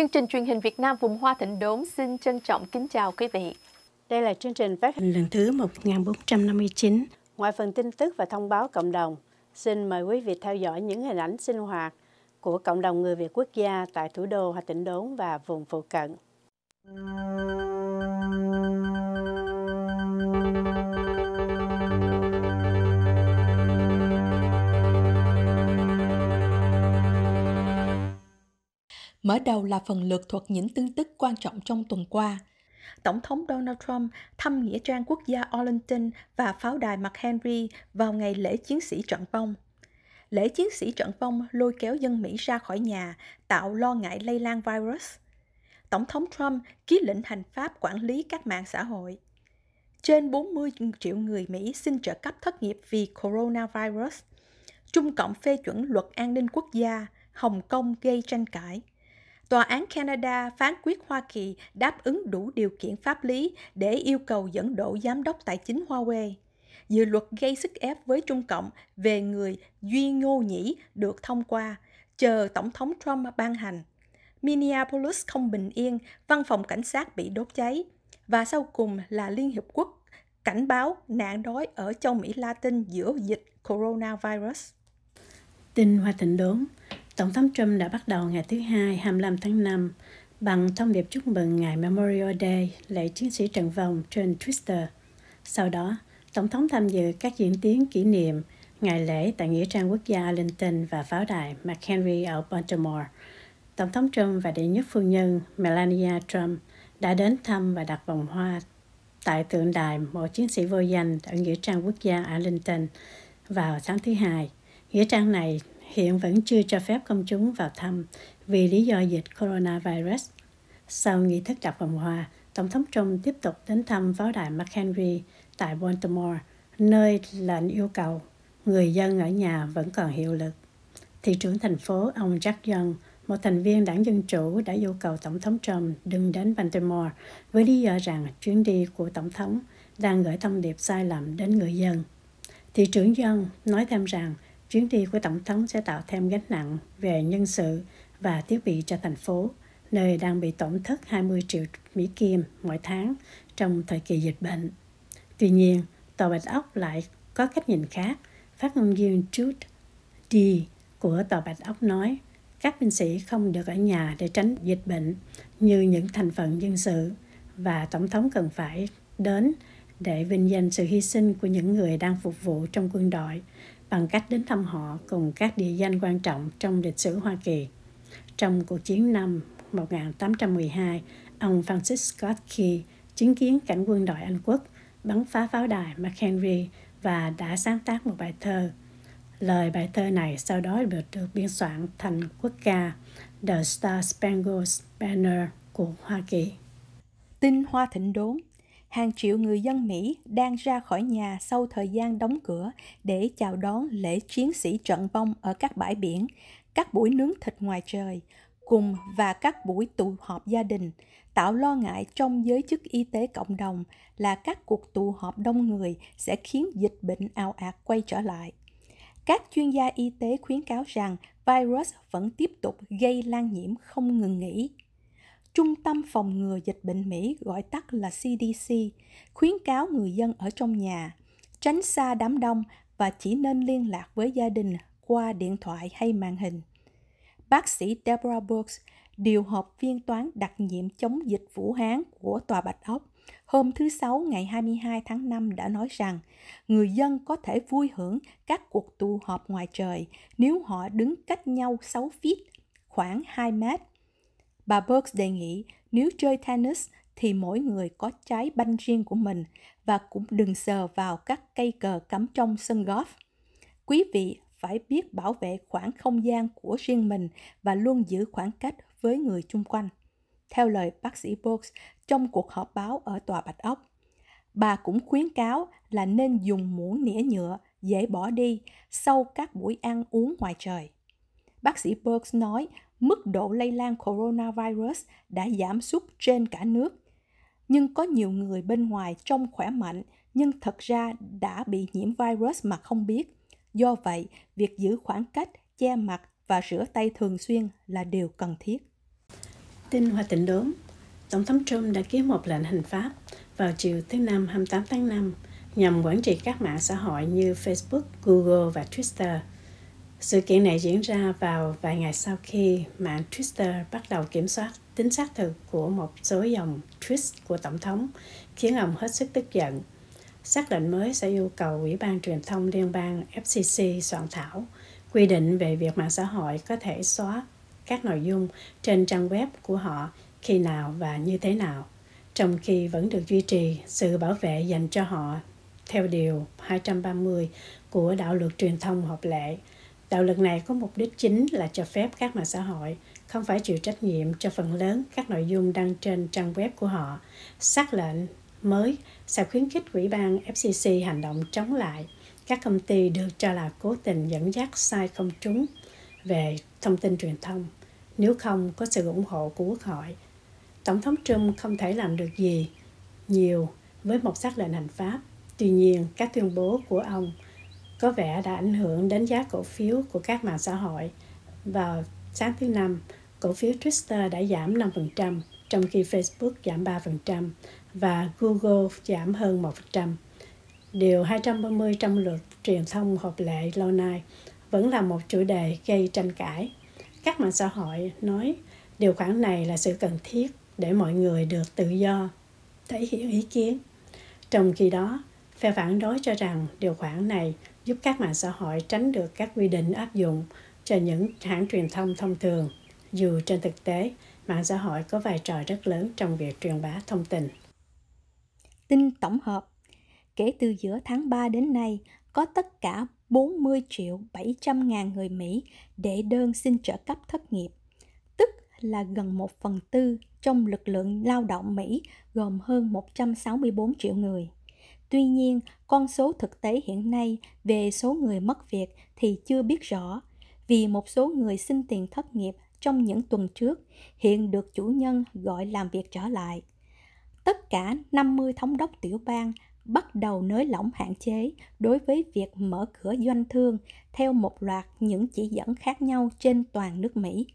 Chương trình truyền hình Việt Nam vùng hoa thịnh đốn xin trân trọng kính chào quý vị. Đây là chương trình phát hình lần thứ 1459. Ngoài phần tin tức và thông báo cộng đồng, xin mời quý vị theo dõi những hình ảnh sinh hoạt của cộng đồng người Việt quốc gia tại thủ đô Hoa Thịnh Đốn và vùng phụ cận. Thank Mở đầu là phần lược thuật những tin tức quan trọng trong tuần qua. Tổng thống Donald Trump thăm nghĩa trang quốc gia Arlington và pháo đài McHenry vào ngày lễ chiến sĩ trận vong. Lễ chiến sĩ trận vong lôi kéo dân Mỹ ra khỏi nhà, tạo lo ngại lây lan virus. Tổng thống Trump ký lệnh hành pháp quản lý các mạng xã hội. Trên 40 triệu người Mỹ xin trợ cấp thất nghiệp vì coronavirus. Trung Cộng phê chuẩn luật an ninh quốc gia, Hồng Kông gây tranh cãi. Tòa án Canada phán quyết Hoa Kỳ đáp ứng đủ điều kiện pháp lý để yêu cầu dẫn độ giám đốc tài chính Huawei. Dự luật gây sức ép với Trung Cộng về người Duy Ngô Nhĩ được thông qua, chờ Tổng thống Trump ban hành. Minneapolis không bình yên, văn phòng cảnh sát bị đốt cháy. Và sau cùng là Liên Hiệp Quốc cảnh báo nạn đói ở châu Mỹ Latin giữa dịch coronavirus. Tin Hoa Thịnh Đốn Tổng thống Trump đã bắt đầu ngày thứ Hai 25 tháng 5 bằng thông điệp chúc mừng ngày Memorial Day, lễ chiến sĩ trận vòng trên Twitter. Sau đó, Tổng thống tham dự các diễn tiến kỷ niệm ngày lễ tại Nghĩa trang quốc gia Arlington và pháo đài McHenry ở Baltimore. Tổng thống Trump và đệ nhất phu nhân Melania Trump đã đến thăm và đặt vòng hoa tại tượng đài một chiến sĩ vô danh ở Nghĩa trang quốc gia Arlington vào sáng thứ Hai. Nghĩa trang này hiện vẫn chưa cho phép công chúng vào thăm vì lý do dịch coronavirus. Sau nghi thức đặt vòng hoa, Tổng thống Trump tiếp tục đến thăm pháo đài McHenry tại Baltimore, nơi lệnh yêu cầu người dân ở nhà vẫn còn hiệu lực. Thị trưởng thành phố ông Jack Young, một thành viên đảng Dân Chủ đã yêu cầu Tổng thống Trump đừng đến Baltimore với lý do rằng chuyến đi của Tổng thống đang gửi thông điệp sai lầm đến người dân. Thị trưởng Young nói thêm rằng Chuyến đi của Tổng thống sẽ tạo thêm gánh nặng về nhân sự và thiết bị cho thành phố, nơi đang bị tổn thất 20 triệu Mỹ Kim mỗi tháng trong thời kỳ dịch bệnh. Tuy nhiên, Tòa Bạch Ốc lại có cách nhìn khác. Phát ngôn viên Jude D của Tòa Bạch Ốc nói, các binh sĩ không được ở nhà để tránh dịch bệnh như những thành phần dân sự và Tổng thống cần phải đến để vinh danh sự hy sinh của những người đang phục vụ trong quân đội bằng cách đến thăm họ cùng các địa danh quan trọng trong lịch sử Hoa Kỳ. Trong cuộc chiến năm 1812, ông Francis Scott Key chứng kiến cảnh quân đội Anh quốc bắn phá pháo đài McHenry và đã sáng tác một bài thơ. Lời bài thơ này sau đó được, được biên soạn thành quốc ca The Star Spangled Banner của Hoa Kỳ. Tinh hoa thịnh đốn hàng triệu người dân Mỹ đang ra khỏi nhà sau thời gian đóng cửa để chào đón lễ chiến sĩ trận vong ở các bãi biển, các buổi nướng thịt ngoài trời, cùng và các buổi tụ họp gia đình, tạo lo ngại trong giới chức y tế cộng đồng là các cuộc tụ họp đông người sẽ khiến dịch bệnh ào ạt quay trở lại. Các chuyên gia y tế khuyến cáo rằng virus vẫn tiếp tục gây lan nhiễm không ngừng nghỉ. Trung tâm Phòng ngừa Dịch bệnh Mỹ gọi tắt là CDC, khuyến cáo người dân ở trong nhà, tránh xa đám đông và chỉ nên liên lạc với gia đình qua điện thoại hay màn hình. Bác sĩ Deborah Brooks, điều hợp viên toán đặc nhiệm chống dịch Vũ Hán của Tòa Bạch Ốc, hôm thứ Sáu ngày 22 tháng 5 đã nói rằng người dân có thể vui hưởng các cuộc tụ họp ngoài trời nếu họ đứng cách nhau 6 feet, khoảng 2 mét Bà Burks đề nghị nếu chơi tennis thì mỗi người có trái banh riêng của mình và cũng đừng sờ vào các cây cờ cắm trong sân golf. Quý vị phải biết bảo vệ khoảng không gian của riêng mình và luôn giữ khoảng cách với người chung quanh. Theo lời bác sĩ Brooks trong cuộc họp báo ở Tòa Bạch Ốc, bà cũng khuyến cáo là nên dùng muỗng nĩa nhựa dễ bỏ đi sau các buổi ăn uống ngoài trời. Bác sĩ Brooks nói mức độ lây lan coronavirus đã giảm sút trên cả nước. Nhưng có nhiều người bên ngoài trông khỏe mạnh nhưng thật ra đã bị nhiễm virus mà không biết. Do vậy, việc giữ khoảng cách, che mặt và rửa tay thường xuyên là điều cần thiết. Tin Hoa Tịnh Đốn Tổng thống Trump đã ký một lệnh hành pháp vào chiều thứ Năm 28 tháng 5 nhằm quản trị các mạng xã hội như Facebook, Google và Twitter – sự kiện này diễn ra vào vài ngày sau khi mạng Twitter bắt đầu kiểm soát tính xác thực của một số dòng tweet của Tổng thống, khiến ông hết sức tức giận. Xác lệnh mới sẽ yêu cầu Ủy ban Truyền thông Liên bang FCC soạn thảo quy định về việc mạng xã hội có thể xóa các nội dung trên trang web của họ khi nào và như thế nào, trong khi vẫn được duy trì sự bảo vệ dành cho họ theo Điều 230 của Đạo luật Truyền thông hợp lệ – Đạo luật này có mục đích chính là cho phép các mạng xã hội không phải chịu trách nhiệm cho phần lớn các nội dung đăng trên trang web của họ. Sắc lệnh mới sẽ khuyến khích Ủy ban FCC hành động chống lại các công ty được cho là cố tình dẫn dắt sai công chúng về thông tin truyền thông nếu không có sự ủng hộ của Quốc hội. Tổng thống Trump không thể làm được gì nhiều với một xác lệnh hành pháp. Tuy nhiên, các tuyên bố của ông – có vẻ đã ảnh hưởng đến giá cổ phiếu của các mạng xã hội. Vào sáng thứ Năm, cổ phiếu Twitter đã giảm 5%, trong khi Facebook giảm 3% và Google giảm hơn 1%. Điều 230 trong luật truyền thông hợp lệ lâu nay vẫn là một chủ đề gây tranh cãi. Các mạng xã hội nói điều khoản này là sự cần thiết để mọi người được tự do thể hiện ý kiến. Trong khi đó, phe phản đối cho rằng điều khoản này giúp các mạng xã hội tránh được các quy định áp dụng cho những hãng truyền thông thông thường, dù trên thực tế, mạng xã hội có vai trò rất lớn trong việc truyền bá thông tin. Tin tổng hợp Kể từ giữa tháng 3 đến nay, có tất cả 40 triệu 700 ngàn người Mỹ đệ đơn xin trợ cấp thất nghiệp, tức là gần 1 phần tư trong lực lượng lao động Mỹ gồm hơn 164 triệu người. Tuy nhiên, con số thực tế hiện nay về số người mất việc thì chưa biết rõ, vì một số người xin tiền thất nghiệp trong những tuần trước hiện được chủ nhân gọi làm việc trở lại. Tất cả 50 thống đốc tiểu bang bắt đầu nới lỏng hạn chế đối với việc mở cửa doanh thương theo một loạt những chỉ dẫn khác nhau trên toàn nước Mỹ.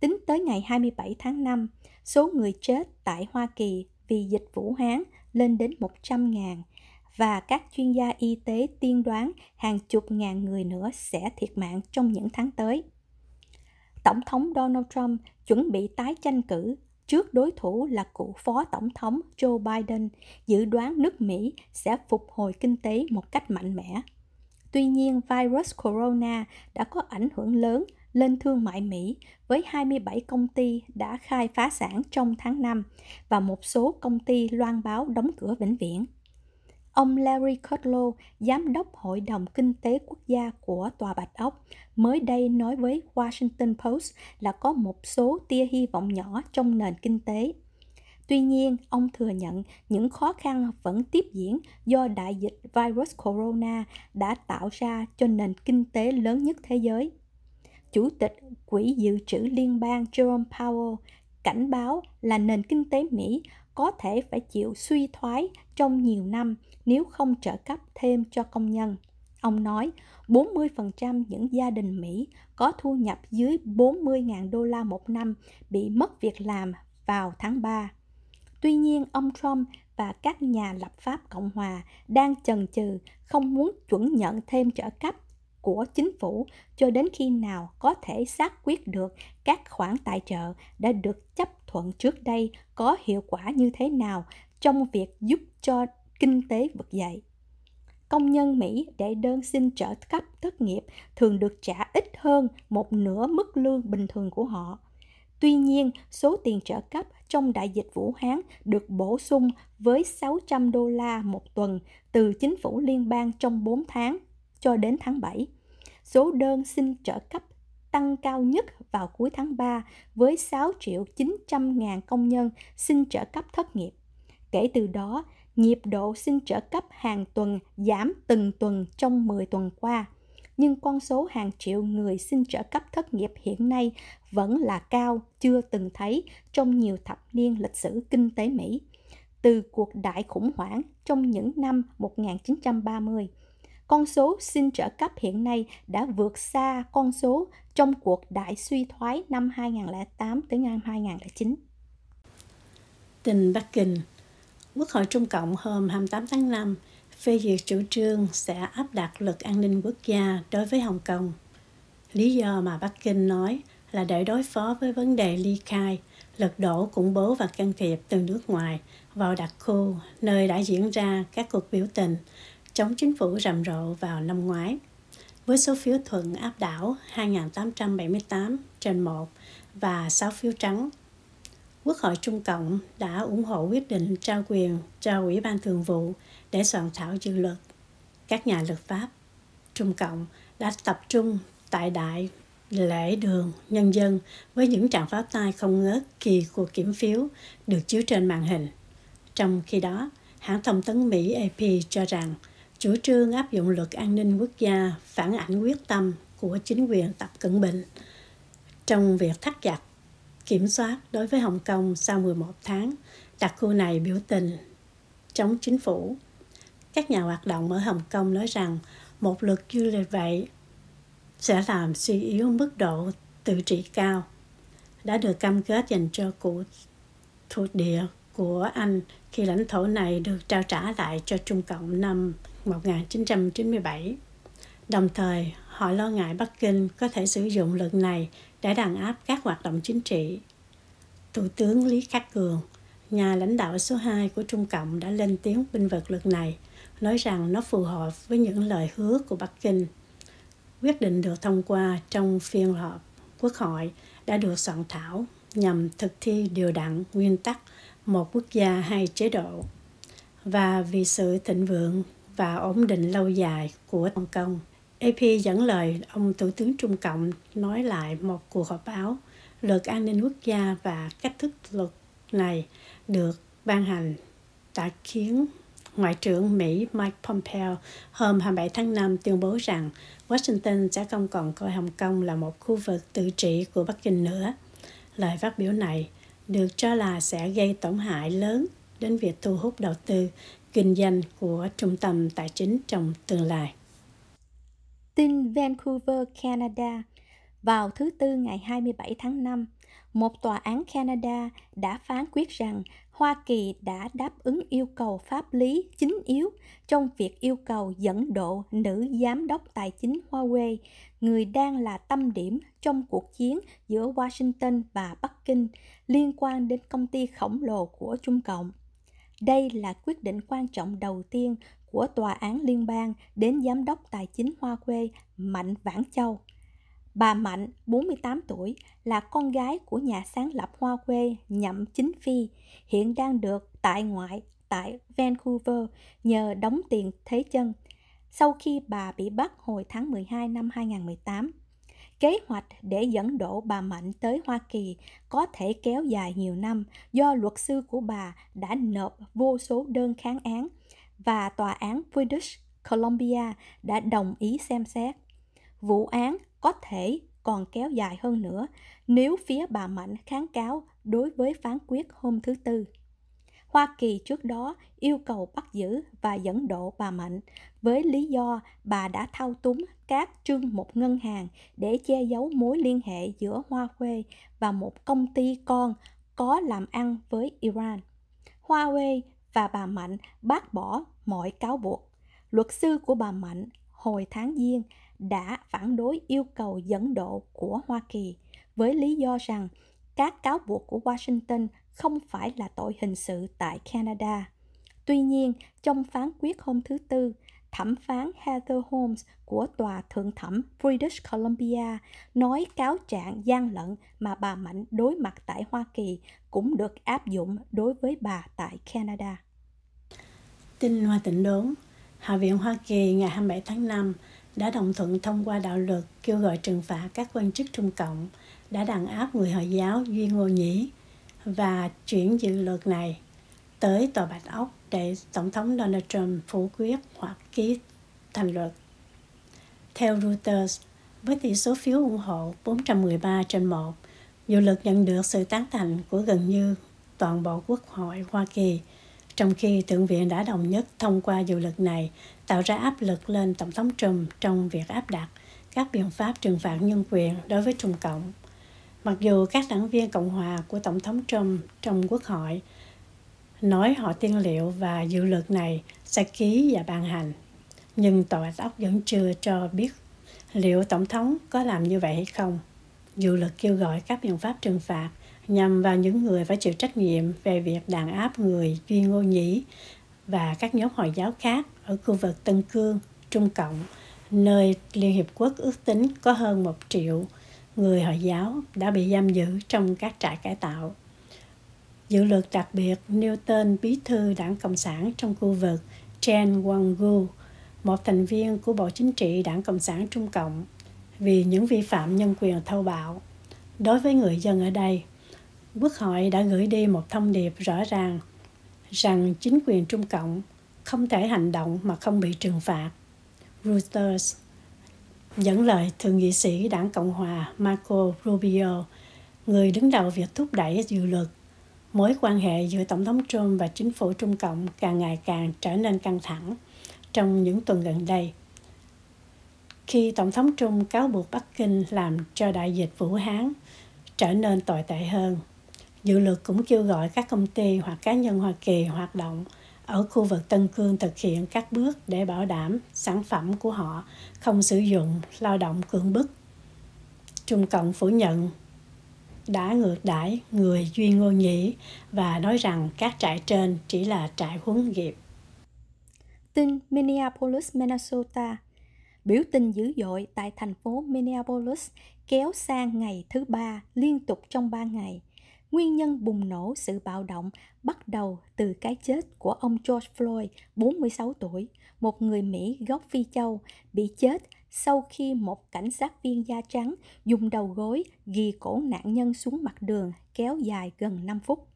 Tính tới ngày 27 tháng 5, số người chết tại Hoa Kỳ vì dịch Vũ Hán lên đến 100 ngàn và các chuyên gia y tế tiên đoán hàng chục ngàn người nữa sẽ thiệt mạng trong những tháng tới. Tổng thống Donald Trump chuẩn bị tái tranh cử trước đối thủ là cựu phó tổng thống Joe Biden, dự đoán nước Mỹ sẽ phục hồi kinh tế một cách mạnh mẽ. Tuy nhiên, virus corona đã có ảnh hưởng lớn lên thương mại Mỹ với 27 công ty đã khai phá sản trong tháng 5 và một số công ty loan báo đóng cửa vĩnh viễn. Ông Larry Kudlow, giám đốc Hội đồng Kinh tế Quốc gia của Tòa Bạch Ốc, mới đây nói với Washington Post là có một số tia hy vọng nhỏ trong nền kinh tế. Tuy nhiên, ông thừa nhận những khó khăn vẫn tiếp diễn do đại dịch virus corona đã tạo ra cho nền kinh tế lớn nhất thế giới – Chủ tịch Quỹ Dự trữ Liên bang Jerome Powell cảnh báo là nền kinh tế Mỹ có thể phải chịu suy thoái trong nhiều năm nếu không trợ cấp thêm cho công nhân. Ông nói 40% những gia đình Mỹ có thu nhập dưới 40.000 đô la một năm bị mất việc làm vào tháng 3. Tuy nhiên, ông Trump và các nhà lập pháp Cộng hòa đang chần chừ không muốn chuẩn nhận thêm trợ cấp của chính phủ cho đến khi nào có thể xác quyết được các khoản tài trợ đã được chấp thuận trước đây có hiệu quả như thế nào trong việc giúp cho kinh tế vực dậy. Công nhân Mỹ để đơn xin trợ cấp thất nghiệp thường được trả ít hơn một nửa mức lương bình thường của họ. Tuy nhiên, số tiền trợ cấp trong đại dịch Vũ Hán được bổ sung với 600 đô la một tuần từ chính phủ liên bang trong 4 tháng – cho đến tháng 7. Số đơn xin trợ cấp tăng cao nhất vào cuối tháng 3 với 6 triệu 900 ngàn công nhân xin trợ cấp thất nghiệp. Kể từ đó, nhịp độ xin trợ cấp hàng tuần giảm từng tuần trong 10 tuần qua. Nhưng con số hàng triệu người xin trợ cấp thất nghiệp hiện nay vẫn là cao chưa từng thấy trong nhiều thập niên lịch sử kinh tế Mỹ từ cuộc đại khủng hoảng trong những năm 1930 con số xin trợ cấp hiện nay đã vượt xa con số trong cuộc đại suy thoái năm 2008 tới năm 2009. Tin Bắc Kinh Quốc hội Trung Cộng hôm 28 tháng 5 phê duyệt chủ trương sẽ áp đặt luật an ninh quốc gia đối với Hồng Kông. Lý do mà Bắc Kinh nói là để đối phó với vấn đề ly khai, lật đổ khủng bố và can thiệp từ nước ngoài vào đặc khu nơi đã diễn ra các cuộc biểu tình – chống chính phủ rầm rộ vào năm ngoái. Với số phiếu thuận áp đảo 2.878 trên 1 và 6 phiếu trắng, Quốc hội Trung Cộng đã ủng hộ quyết định trao quyền cho Ủy ban Thường vụ để soạn thảo dự luật. Các nhà luật pháp Trung Cộng đã tập trung tại đại lễ đường nhân dân với những tràng pháo tay không ngớt kỳ cuộc kiểm phiếu được chiếu trên màn hình. Trong khi đó, hãng thông tấn Mỹ AP cho rằng Chủ trương áp dụng luật an ninh quốc gia phản ảnh quyết tâm của chính quyền Tập Cận Bình trong việc thắt chặt kiểm soát đối với Hồng Kông sau 11 tháng, đặc khu này biểu tình chống chính phủ. Các nhà hoạt động ở Hồng Kông nói rằng một luật như vậy sẽ làm suy yếu mức độ tự trị cao đã được cam kết dành cho cụ thuộc địa của Anh khi lãnh thổ này được trao trả lại cho Trung Cộng năm 1997. Đồng thời, họ lo ngại Bắc Kinh có thể sử dụng luật này để đàn áp các hoạt động chính trị. Thủ tướng Lý Khắc Cường, nhà lãnh đạo số 2 của Trung Cộng đã lên tiếng binh vực luật này, nói rằng nó phù hợp với những lời hứa của Bắc Kinh. Quyết định được thông qua trong phiên họp Quốc hội đã được soạn thảo nhằm thực thi điều đặn nguyên tắc một quốc gia hai chế độ và vì sự thịnh vượng và ổn định lâu dài của Hồng Kông. AP dẫn lời ông Thủ tướng Trung Cộng nói lại một cuộc họp báo luật an ninh quốc gia và cách thức luật này được ban hành đã khiến Ngoại trưởng Mỹ Mike Pompeo hôm 27 tháng 5 tuyên bố rằng Washington sẽ không còn coi Hồng Kông là một khu vực tự trị của Bắc Kinh nữa. Lời phát biểu này được cho là sẽ gây tổn hại lớn đến việc thu hút đầu tư kinh doanh của Trung tâm Tài chính trong tương lai. Tin Vancouver, Canada Vào thứ Tư ngày 27 tháng 5, một tòa án Canada đã phán quyết rằng Hoa Kỳ đã đáp ứng yêu cầu pháp lý chính yếu trong việc yêu cầu dẫn độ nữ giám đốc tài chính Huawei, người đang là tâm điểm trong cuộc chiến giữa Washington và Bắc Kinh liên quan đến công ty khổng lồ của Trung Cộng. Đây là quyết định quan trọng đầu tiên của Tòa án Liên bang đến Giám đốc Tài chính Hoa Quê Mạnh Vãn Châu. Bà Mạnh, 48 tuổi, là con gái của nhà sáng lập Hoa Quê Nhậm Chính Phi, hiện đang được tại ngoại tại Vancouver nhờ đóng tiền thế chân sau khi bà bị bắt hồi tháng 12 năm 2018. Kế hoạch để dẫn độ bà Mạnh tới Hoa Kỳ có thể kéo dài nhiều năm do luật sư của bà đã nộp vô số đơn kháng án và tòa án British Columbia đã đồng ý xem xét. Vụ án có thể còn kéo dài hơn nữa nếu phía bà Mạnh kháng cáo đối với phán quyết hôm thứ Tư. Hoa Kỳ trước đó yêu cầu bắt giữ và dẫn độ bà Mạnh với lý do bà đã thao túng các trương một ngân hàng để che giấu mối liên hệ giữa Hoa Huê và một công ty con có làm ăn với Iran. Hoa Huê và bà Mạnh bác bỏ mọi cáo buộc. Luật sư của bà Mạnh hồi tháng Giêng đã phản đối yêu cầu dẫn độ của Hoa Kỳ với lý do rằng các cáo buộc của Washington không phải là tội hình sự tại Canada. Tuy nhiên, trong phán quyết hôm thứ Tư, thẩm phán Heather Holmes của Tòa Thượng thẩm British Columbia nói cáo trạng gian lận mà bà Mạnh đối mặt tại Hoa Kỳ cũng được áp dụng đối với bà tại Canada. Tin Hoa tỉnh đốn, Hạ viện Hoa Kỳ ngày 27 tháng 5 đã đồng thuận thông qua đạo luật kêu gọi trừng phạt các quan chức Trung Cộng đã đàn áp người Hồi giáo Duy Ngô Nhĩ và chuyển dự luật này tới Tòa Bạch Ốc để Tổng thống Donald Trump phủ quyết hoặc ký thành luật. Theo Reuters, với tỷ số phiếu ủng hộ 413 trên 1, dự luật nhận được sự tán thành của gần như toàn bộ Quốc hội Hoa Kỳ, trong khi Thượng viện đã đồng nhất thông qua dự luật này tạo ra áp lực lên Tổng thống Trump trong việc áp đặt các biện pháp trừng phạt nhân quyền đối với Trung Cộng – Mặc dù các đảng viên Cộng hòa của Tổng thống Trump trong Quốc hội nói họ tiên liệu và dự luật này sẽ ký và ban hành, nhưng Tòa Bạch vẫn chưa cho biết liệu Tổng thống có làm như vậy hay không. Dự luật kêu gọi các biện pháp trừng phạt nhằm vào những người phải chịu trách nhiệm về việc đàn áp người duy ngô nhĩ và các nhóm Hồi giáo khác ở khu vực Tân Cương, Trung Cộng, nơi Liên Hiệp Quốc ước tính có hơn một triệu người Hồi giáo đã bị giam giữ trong các trại cải tạo. Dự luật đặc biệt nêu tên bí thư đảng Cộng sản trong khu vực Chen Wanggu, một thành viên của Bộ Chính trị Đảng Cộng sản Trung Cộng, vì những vi phạm nhân quyền thâu bạo. Đối với người dân ở đây, Quốc hội đã gửi đi một thông điệp rõ ràng rằng chính quyền Trung Cộng không thể hành động mà không bị trừng phạt. Reuters Dẫn lời Thượng nghị sĩ Đảng Cộng hòa Marco Rubio, người đứng đầu việc thúc đẩy dự luật, mối quan hệ giữa Tổng thống Trump và chính phủ Trung Cộng càng ngày càng trở nên căng thẳng trong những tuần gần đây. Khi Tổng thống Trump cáo buộc Bắc Kinh làm cho đại dịch Vũ Hán trở nên tồi tệ hơn, dự luật cũng kêu gọi các công ty hoặc cá nhân Hoa Kỳ hoạt động – ở khu vực Tân Cương thực hiện các bước để bảo đảm sản phẩm của họ không sử dụng lao động cưỡng bức. Trung Cộng phủ nhận đã ngược đãi người Duy Ngô Nhĩ và nói rằng các trại trên chỉ là trại huấn nghiệp. Tin Minneapolis, Minnesota Biểu tình dữ dội tại thành phố Minneapolis kéo sang ngày thứ ba liên tục trong ba ngày – Nguyên nhân bùng nổ sự bạo động bắt đầu từ cái chết của ông George Floyd, 46 tuổi, một người Mỹ gốc Phi Châu, bị chết sau khi một cảnh sát viên da trắng dùng đầu gối ghi cổ nạn nhân xuống mặt đường kéo dài gần 5 phút.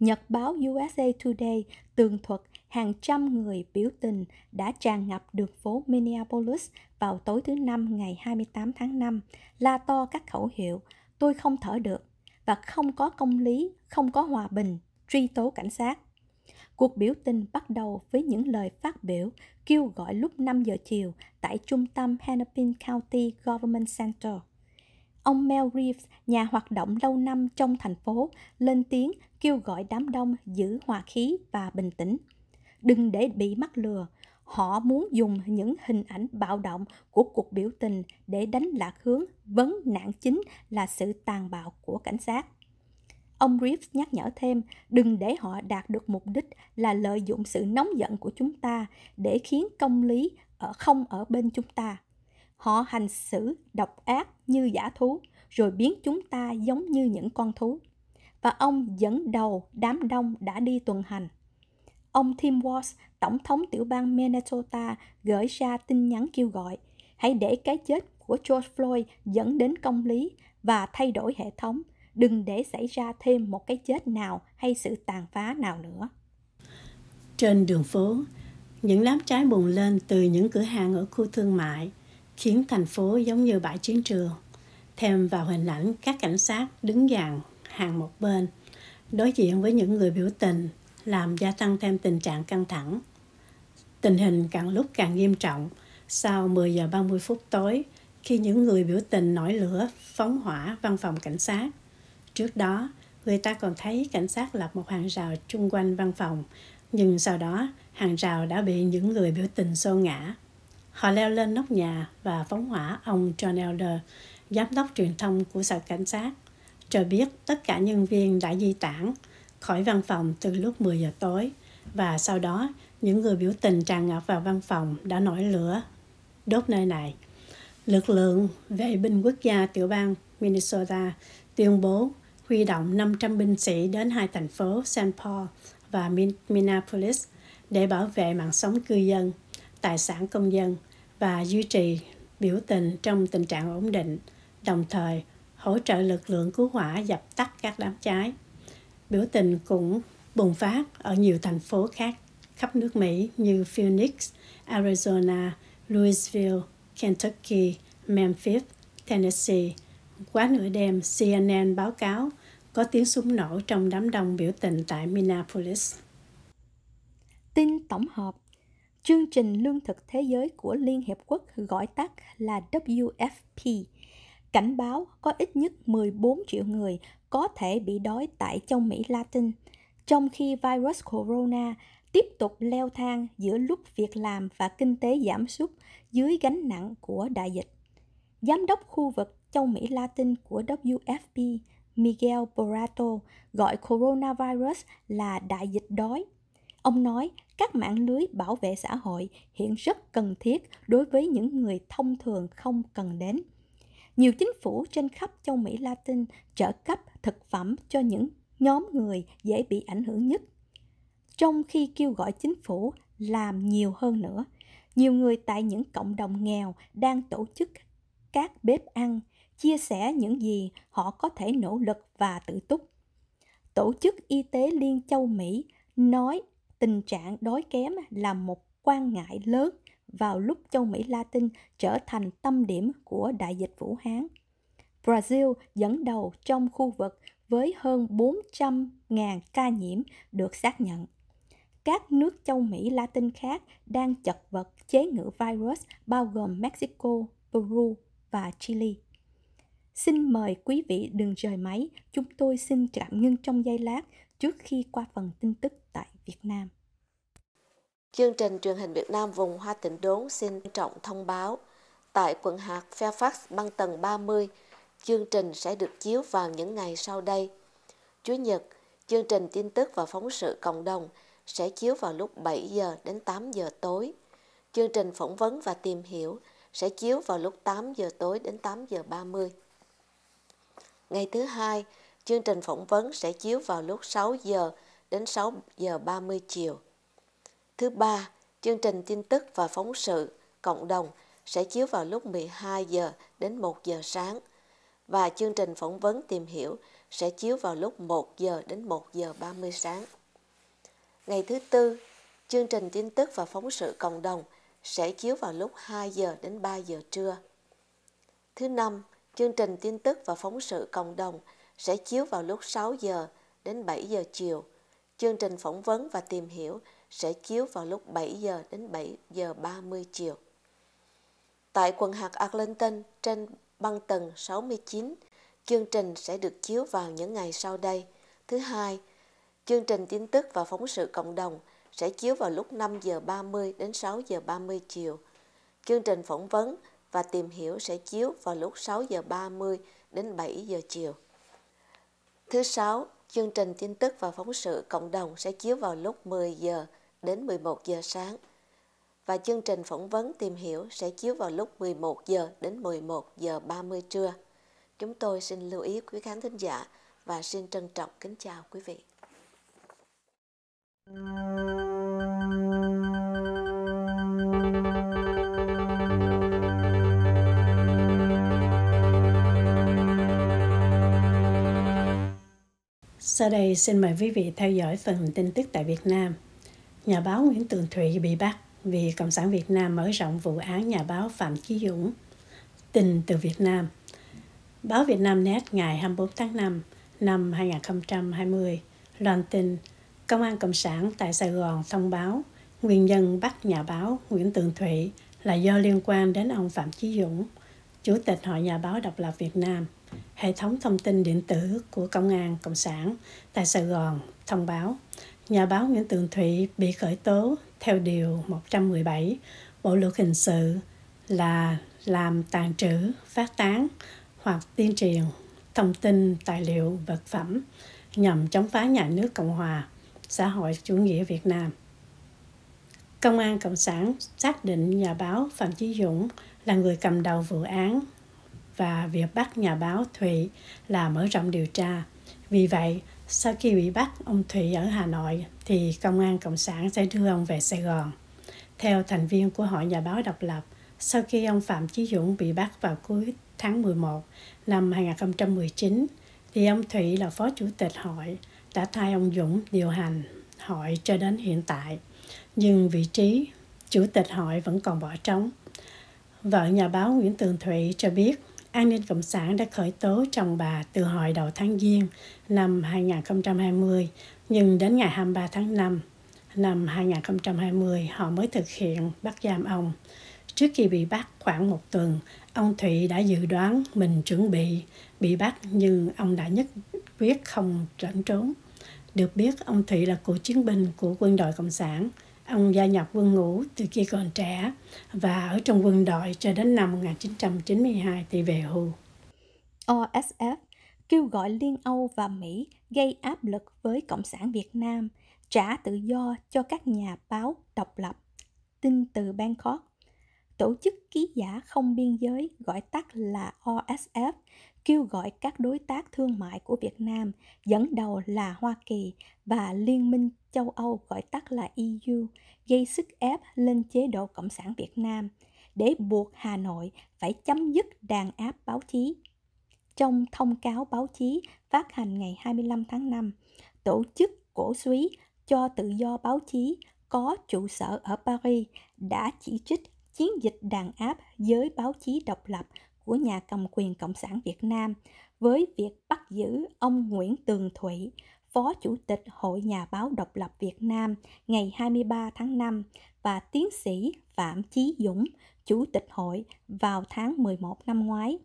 Nhật báo USA Today tường thuật hàng trăm người biểu tình đã tràn ngập đường phố Minneapolis vào tối thứ Năm ngày 28 tháng 5, la to các khẩu hiệu Tôi không thở được, và không có công lý, không có hòa bình, truy tố cảnh sát. Cuộc biểu tình bắt đầu với những lời phát biểu kêu gọi lúc 5 giờ chiều tại trung tâm Hennepin County Government Center. Ông Mel Reeves, nhà hoạt động lâu năm trong thành phố, lên tiếng kêu gọi đám đông giữ hòa khí và bình tĩnh. Đừng để bị mắc lừa, họ muốn dùng những hình ảnh bạo động của cuộc biểu tình để đánh lạc hướng vấn nạn chính là sự tàn bạo của cảnh sát. Ông Reeves nhắc nhở thêm, đừng để họ đạt được mục đích là lợi dụng sự nóng giận của chúng ta để khiến công lý ở không ở bên chúng ta. Họ hành xử độc ác như giả thú, rồi biến chúng ta giống như những con thú. Và ông dẫn đầu đám đông đã đi tuần hành ông Tim Walz, tổng thống tiểu bang Minnesota, gửi ra tin nhắn kêu gọi hãy để cái chết của George Floyd dẫn đến công lý và thay đổi hệ thống, đừng để xảy ra thêm một cái chết nào hay sự tàn phá nào nữa. Trên đường phố, những đám cháy bùng lên từ những cửa hàng ở khu thương mại, khiến thành phố giống như bãi chiến trường. Thêm vào hình ảnh các cảnh sát đứng dàn hàng một bên, đối diện với những người biểu tình làm gia tăng thêm tình trạng căng thẳng. Tình hình càng lúc càng nghiêm trọng, sau 10 giờ 30 phút tối, khi những người biểu tình nổi lửa phóng hỏa văn phòng cảnh sát. Trước đó, người ta còn thấy cảnh sát lập một hàng rào chung quanh văn phòng, nhưng sau đó hàng rào đã bị những người biểu tình xô ngã. Họ leo lên nóc nhà và phóng hỏa ông John Elder, giám đốc truyền thông của sở cảnh sát, cho biết tất cả nhân viên đã di tản khỏi văn phòng từ lúc 10 giờ tối và sau đó những người biểu tình tràn ngập vào văn phòng đã nổi lửa đốt nơi này. Lực lượng vệ binh quốc gia tiểu bang Minnesota tuyên bố huy động 500 binh sĩ đến hai thành phố St. Paul và Minneapolis để bảo vệ mạng sống cư dân, tài sản công dân và duy trì biểu tình trong tình trạng ổn định, đồng thời hỗ trợ lực lượng cứu hỏa dập tắt các đám cháy. Biểu tình cũng bùng phát ở nhiều thành phố khác khắp nước Mỹ như Phoenix, Arizona, Louisville, Kentucky, Memphis, Tennessee. Quá nửa đêm, CNN báo cáo có tiếng súng nổ trong đám đông biểu tình tại Minneapolis. Tin tổng hợp Chương trình Lương thực Thế giới của Liên Hiệp Quốc gọi tắt là WFP cảnh báo có ít nhất 14 triệu người có thể bị đói tại châu Mỹ Latin, trong khi virus corona tiếp tục leo thang giữa lúc việc làm và kinh tế giảm sút dưới gánh nặng của đại dịch. Giám đốc khu vực châu Mỹ Latin của WFP Miguel Borato gọi coronavirus là đại dịch đói. Ông nói các mạng lưới bảo vệ xã hội hiện rất cần thiết đối với những người thông thường không cần đến nhiều chính phủ trên khắp châu Mỹ Latin trợ cấp thực phẩm cho những nhóm người dễ bị ảnh hưởng nhất. Trong khi kêu gọi chính phủ làm nhiều hơn nữa, nhiều người tại những cộng đồng nghèo đang tổ chức các bếp ăn, chia sẻ những gì họ có thể nỗ lực và tự túc. Tổ chức Y tế Liên châu Mỹ nói tình trạng đói kém là một quan ngại lớn vào lúc châu Mỹ Latin trở thành tâm điểm của đại dịch Vũ Hán. Brazil dẫn đầu trong khu vực với hơn 400.000 ca nhiễm được xác nhận. Các nước châu Mỹ Latin khác đang chật vật chế ngự virus bao gồm Mexico, Peru và Chile. Xin mời quý vị đừng rời máy, chúng tôi xin tạm ngưng trong giây lát trước khi qua phần tin tức tại Việt Nam. Chương trình truyền hình Việt Nam vùng Hoa Tịnh Đốn xin trọng thông báo tại quận hạt Fairfax băng tầng 30, chương trình sẽ được chiếu vào những ngày sau đây. Chủ nhật, chương trình tin tức và phóng sự cộng đồng sẽ chiếu vào lúc 7 giờ đến 8 giờ tối. Chương trình phỏng vấn và tìm hiểu sẽ chiếu vào lúc 8 giờ tối đến 8 giờ 30. Ngày thứ hai, chương trình phỏng vấn sẽ chiếu vào lúc 6 giờ đến 6 giờ 30 chiều. Thứ ba, chương trình tin tức và phóng sự cộng đồng sẽ chiếu vào lúc 12 giờ đến 1 giờ sáng và chương trình phỏng vấn tìm hiểu sẽ chiếu vào lúc 1 giờ đến 1 giờ 30 sáng. Ngày thứ tư, chương trình tin tức và phóng sự cộng đồng sẽ chiếu vào lúc 2 giờ đến 3 giờ trưa. Thứ năm, chương trình tin tức và phóng sự cộng đồng sẽ chiếu vào lúc 6 giờ đến 7 giờ chiều. Chương trình phỏng vấn và tìm hiểu sẽ chiếu vào lúc 7 giờ đến 7 giờ 30 chiều. Tại quần hạt Arlington trên băng tầng 69, chương trình sẽ được chiếu vào những ngày sau đây. Thứ hai, chương trình tin tức và phóng sự cộng đồng sẽ chiếu vào lúc 5 giờ 30 đến 6 giờ 30 chiều. Chương trình phỏng vấn và tìm hiểu sẽ chiếu vào lúc 6 giờ 30 đến 7 giờ chiều. Thứ sáu, Chương trình tin tức và phóng sự cộng đồng sẽ chiếu vào lúc 10 giờ đến 11 giờ sáng và chương trình phỏng vấn tìm hiểu sẽ chiếu vào lúc 11 giờ đến 11 giờ 30 trưa. Chúng tôi xin lưu ý quý khán thính giả và xin trân trọng kính chào quý vị. Thank Sau đây xin mời quý vị theo dõi phần tin tức tại Việt Nam. Nhà báo Nguyễn Tường Thụy bị bắt vì Cộng sản Việt Nam mở rộng vụ án nhà báo Phạm Chí Dũng. tình từ Việt Nam Báo Việt Nam Net ngày 24 tháng 5 năm 2020 loan tin Công an Cộng sản tại Sài Gòn thông báo nguyên nhân bắt nhà báo Nguyễn Tường Thụy là do liên quan đến ông Phạm Chí Dũng, Chủ tịch Hội Nhà báo Độc lập Việt Nam – hệ thống thông tin điện tử của Công an Cộng sản tại Sài Gòn thông báo nhà báo Nguyễn Tường Thụy bị khởi tố theo Điều 117 Bộ Luật Hình sự là làm tàn trữ, phát tán hoặc tuyên truyền thông tin, tài liệu, vật phẩm nhằm chống phá nhà nước Cộng hòa xã hội chủ nghĩa Việt Nam. Công an Cộng sản xác định nhà báo Phạm Chí Dũng là người cầm đầu vụ án và việc bắt nhà báo Thụy là mở rộng điều tra. Vì vậy, sau khi bị bắt ông Thụy ở Hà Nội thì Công an Cộng sản sẽ đưa ông về Sài Gòn. Theo thành viên của Hội Nhà báo Độc lập, sau khi ông Phạm Chí Dũng bị bắt vào cuối tháng 11 năm 2019, thì ông Thụy là phó chủ tịch hội đã thay ông Dũng điều hành hội cho đến hiện tại. Nhưng vị trí chủ tịch hội vẫn còn bỏ trống. Vợ nhà báo Nguyễn Tường Thụy cho biết An ninh Cộng sản đã khởi tố chồng bà từ hồi đầu tháng Giêng năm 2020, nhưng đến ngày 23 tháng 5 năm 2020 họ mới thực hiện bắt giam ông. Trước khi bị bắt khoảng một tuần, ông Thụy đã dự đoán mình chuẩn bị bị bắt nhưng ông đã nhất quyết không trốn trốn. Được biết, ông Thụy là cựu chiến binh của quân đội Cộng sản – Ông gia nhập quân ngũ từ khi còn trẻ và ở trong quân đội cho đến năm 1992 thì về hưu. OSF kêu gọi Liên Âu và Mỹ gây áp lực với Cộng sản Việt Nam, trả tự do cho các nhà báo độc lập. Tin từ Bangkok Tổ chức ký giả không biên giới gọi tắt là OSF kêu gọi các đối tác thương mại của Việt Nam, dẫn đầu là Hoa Kỳ và Liên minh châu Âu gọi tắt là EU, gây sức ép lên chế độ Cộng sản Việt Nam để buộc Hà Nội phải chấm dứt đàn áp báo chí. Trong thông cáo báo chí phát hành ngày 25 tháng 5, tổ chức cổ suý cho tự do báo chí có trụ sở ở Paris đã chỉ trích chiến dịch đàn áp giới báo chí độc lập của nhà cầm quyền Cộng sản Việt Nam với việc bắt giữ ông Nguyễn Tường Thụy, Phó Chủ tịch Hội Nhà báo Độc lập Việt Nam ngày 23 tháng 5 và tiến sĩ Phạm Chí Dũng, Chủ tịch hội vào tháng 11 năm ngoái,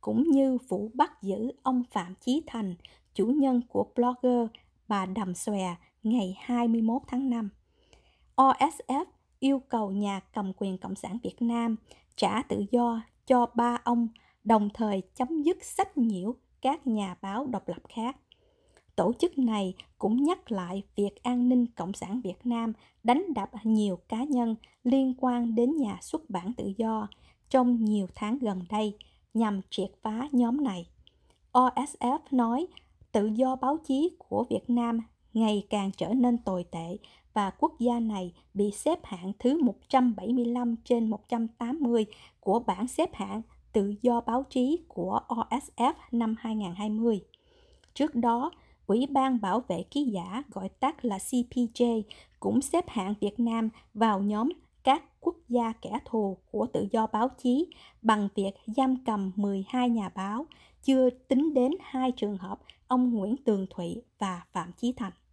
cũng như vụ bắt giữ ông Phạm Chí Thành, chủ nhân của blogger bà Đầm Xòe ngày 21 tháng 5. OSF yêu cầu nhà cầm quyền Cộng sản Việt Nam trả tự do cho ba ông, đồng thời chấm dứt sách nhiễu các nhà báo độc lập khác. Tổ chức này cũng nhắc lại việc an ninh Cộng sản Việt Nam đánh đập nhiều cá nhân liên quan đến nhà xuất bản tự do trong nhiều tháng gần đây nhằm triệt phá nhóm này. OSF nói tự do báo chí của Việt Nam ngày càng trở nên tồi tệ và quốc gia này bị xếp hạng thứ 175 trên 180 của bảng xếp hạng tự do báo chí của OSF năm 2020. Trước đó, Ủy ban Bảo vệ Ký giả gọi tắt là CPJ cũng xếp hạng Việt Nam vào nhóm các quốc gia kẻ thù của tự do báo chí bằng việc giam cầm 12 nhà báo, chưa tính đến hai trường hợp ông Nguyễn Tường Thụy và Phạm Chí Thành.